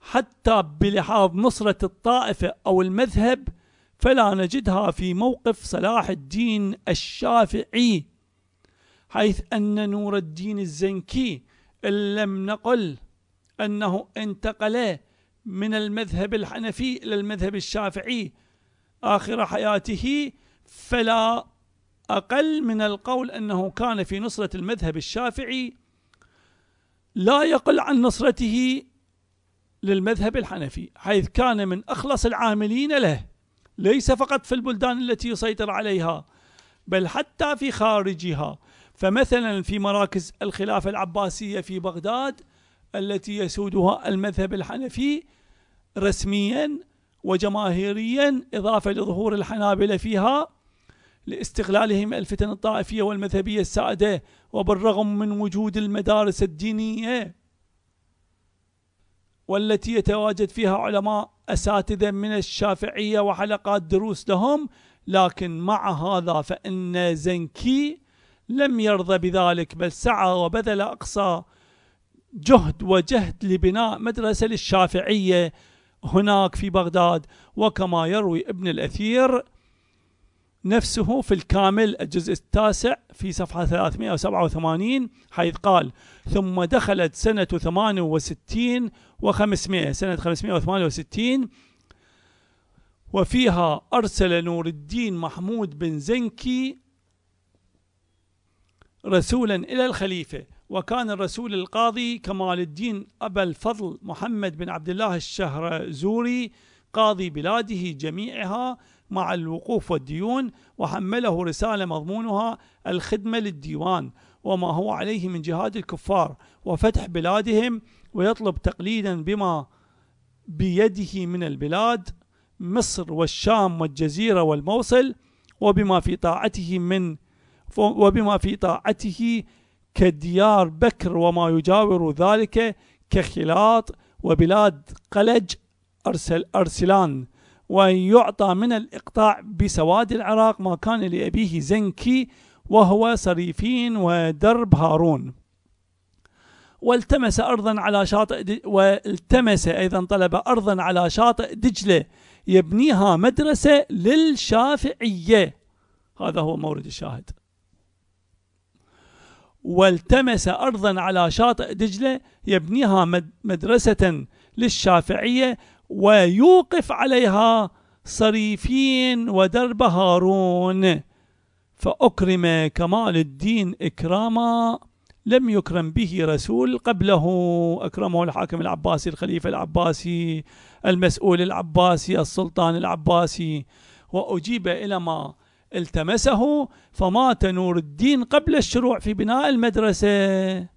حتى بلحاظ نصرة الطائفة أو المذهب فلا نجدها في موقف صلاح الدين الشافعي حيث أن نور الدين الزنكي إن لم نقل أنه انتقل من المذهب الحنفي إلى المذهب الشافعي آخر حياته فلا أقل من القول أنه كان في نصرة المذهب الشافعي لا يقل عن نصرته للمذهب الحنفي حيث كان من أخلص العاملين له ليس فقط في البلدان التي يسيطر عليها بل حتى في خارجها فمثلا في مراكز الخلافة العباسية في بغداد التي يسودها المذهب الحنفي رسميا وجماهيريا إضافة لظهور الحنابلة فيها لاستغلالهم الفتن الطائفية والمذهبية السائدة وبالرغم من وجود المدارس الدينية والتي يتواجد فيها علماء أساتذة من الشافعية وحلقات دروس لهم لكن مع هذا فإن زنكي لم يرضى بذلك بل سعى وبذل أقصى جهد وجهد لبناء مدرسة للشافعية هناك في بغداد وكما يروي ابن الأثير نفسه في الكامل الجزء التاسع في صفحة 387 حيث قال ثم دخلت سنة 68 و500 سنة 568 وفيها أرسل نور الدين محمود بن زنكي رسولا إلى الخليفة وكان الرسول القاضي كمال الدين أبا الفضل محمد بن عبد الله الشهرزوري زوري قاضي بلاده جميعها مع الوقوف والديون وحمله رسالة مضمونها الخدمة للديوان وما هو عليه من جهاد الكفار وفتح بلادهم ويطلب تقليدا بما بيده من البلاد مصر والشام والجزيرة والموصل وبما في طاعته من وبما في طاعته كديار بكر وما يجاور ذلك كخلاط وبلاد قلج أرسل أرسلان وأن يعطى من الإقطاع بسواد العراق ما كان لأبيه زنكي وهو صريفين ودرب هارون والتمس أرضا على شاطئ والتمس أيضا طلب أرضا على شاطئ دجلة يبنيها مدرسة للشافعية هذا هو مورد الشاهد والتمس أرضا على شاطئ دجلة يبنيها مدرسة للشافعية ويوقف عليها صريفين ودرب هارون فأكرم كمال الدين إكراما لم يكرم به رسول قبله أكرمه الحاكم العباسي الخليفة العباسي المسؤول العباسي السلطان العباسي وأجيب إلى ما التمسه فمات نور الدين قبل الشروع في بناء المدرسة